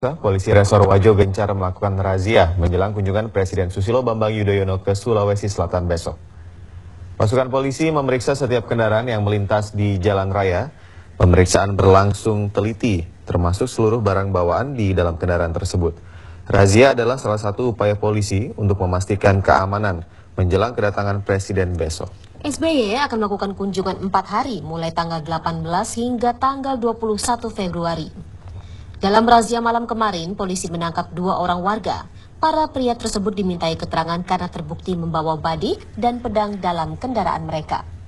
Polisi Resor Wajo gencar melakukan razia menjelang kunjungan Presiden Susilo Bambang Yudhoyono ke Sulawesi Selatan besok. Pasukan polisi memeriksa setiap kendaraan yang melintas di jalan raya. Pemeriksaan berlangsung teliti, termasuk seluruh barang bawaan di dalam kendaraan tersebut. Razia adalah salah satu upaya polisi untuk memastikan keamanan menjelang kedatangan Presiden besok. SBY akan melakukan kunjungan 4 hari mulai tanggal 18 hingga tanggal 21 Februari. Dalam razia malam kemarin, polisi menangkap dua orang warga. Para pria tersebut dimintai keterangan karena terbukti membawa badik dan pedang dalam kendaraan mereka.